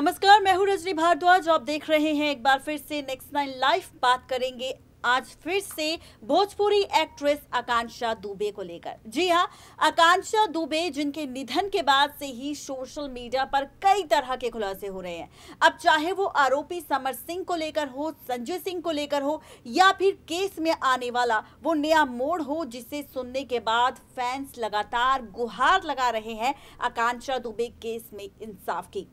नमस्कार मैं हूं रजनी भारद्वाज आप देख रहे हैं एक बार फिर से नेक्स्ट नाइन लाइव बात करेंगे आज फिर से भोजपुरी एक्ट्रेस आकांक्षा दुबे को लेकर जी हाँ आकांक्षा दुबे जिनके निधन के बाद से ही सोशल मीडिया पर कई तरह के खुलासे हो रहे हैं अब चाहे वो आरोपी समर सिंह को लेकर हो संजय सिंह को लेकर हो या फिर केस में आने वाला वो नया मोड़ हो जिसे सुनने के बाद फैंस लगातार गुहार लगा रहे हैं आकांक्षा दुबे केस में इंसाफ की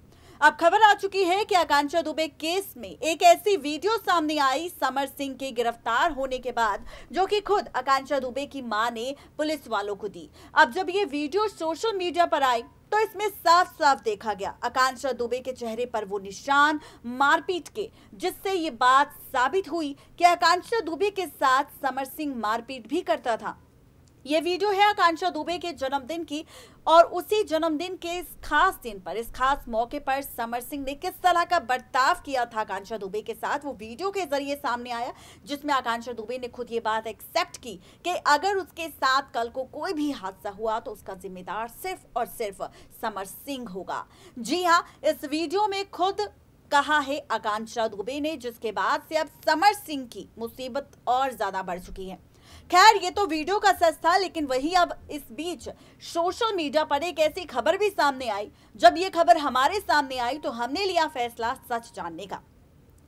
अब खबर आ चुकी है कि आकांक्षा दुबे केस में एक ऐसी वीडियो सामने आई समर सिंह के गिरफ्तार होने के बाद जो कि खुद आकांक्षा दुबे की मां ने पुलिस वालों को दी अब जब ये वीडियो सोशल मीडिया पर आई तो इसमें साफ साफ देखा गया आकांक्षा दुबे के चेहरे पर वो निशान मारपीट के जिससे ये बात साबित हुई कि आकांक्षा दुबे के साथ समर सिंह मारपीट भी करता था ये वीडियो है आकांक्षा दुबे के जन्मदिन की और उसी जन्मदिन के इस खास दिन पर इस खास मौके पर समर सिंह ने किस तरह का बर्ताव किया था आकांक्षा दुबे के साथ वो वीडियो के जरिए सामने आया जिसमें आकांक्षा दुबे ने खुद ये बात एक्सेप्ट की कि अगर उसके साथ कल को कोई भी हादसा हुआ तो उसका जिम्मेदार सिर्फ और सिर्फ समर सिंह होगा जी हाँ इस वीडियो में खुद कहा है आकांक्षा दुबे ने जिसके बाद से अब समर सिंह की मुसीबत और ज्यादा बढ़ चुकी है खैर ये तो वीडियो का सच था लेकिन वही अब इस बीच सोशल मीडिया पर एक ऐसी खबर भी सामने आई जब ये खबर हमारे सामने आई तो हमने लिया फैसला सच जानने का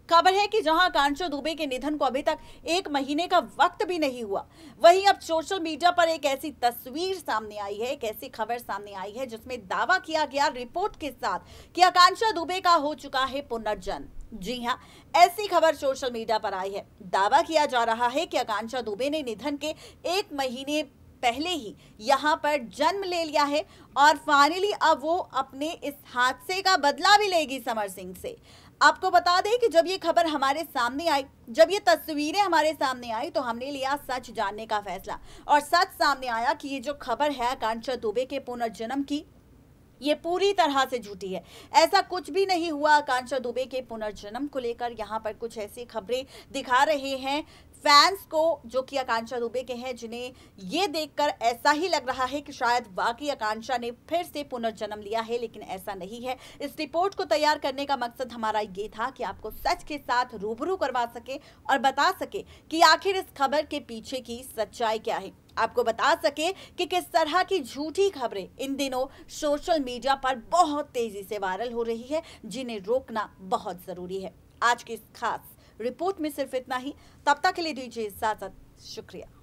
खबर है कि जहां कांचो दुबे के निधन को अभी तक एक महीने का वक्त भी नहीं हुआ वहीं अब सोशल मीडिया पर एक ऐसी तस्वीर सामने आई है एक ऐसी खबर सामने आई है जिसमें दावा किया गया रिपोर्ट के साथ कि आकांक्षा दुबे का हो चुका है पुनर्जन्म जी हाँ ऐसी खबर सोशल मीडिया पर आई है दावा किया जा रहा है कि आकांक्षा दुबे ने निधन के एक महीने पहले ही यहाँ पर जन्म ले लिया है और फाइनली अब वो अपने इस हादसे का बदला भी लेगी समर सिंह से आपको बता दें कि जब ये खबर हमारे सामने आई जब ये तस्वीरें हमारे सामने आई तो हमने लिया सच जानने का फैसला और सच सामने आया कि ये जो खबर है आकांक्षा दुबे के पुनर्जन्म की ये पूरी तरह से झूठी है ऐसा कुछ भी नहीं हुआ आकांक्षा दुबे के पुनर्जन्म को लेकर यहाँ पर कुछ ऐसी खबरें दिखा रहे हैं फैंस को जो कि आकांक्षा दुबे के हैं जिन्हें ये देखकर ऐसा ही लग रहा है कि शायद वाकई आकांक्षा ने फिर से पुनर्जन्म लिया है लेकिन ऐसा नहीं है इस रिपोर्ट को तैयार करने का मकसद हमारा ये था कि आपको सच के साथ रूबरू करवा सके और बता सके कि आखिर इस खबर के पीछे की सच्चाई क्या है आपको बता सके कि किस तरह की झूठी खबरें इन दिनों सोशल मीडिया पर बहुत तेजी से वायरल हो रही है जिन्हें रोकना बहुत जरूरी है आज की इस खास रिपोर्ट में सिर्फ इतना ही तब तक के लिए दीजिए इजाजत शुक्रिया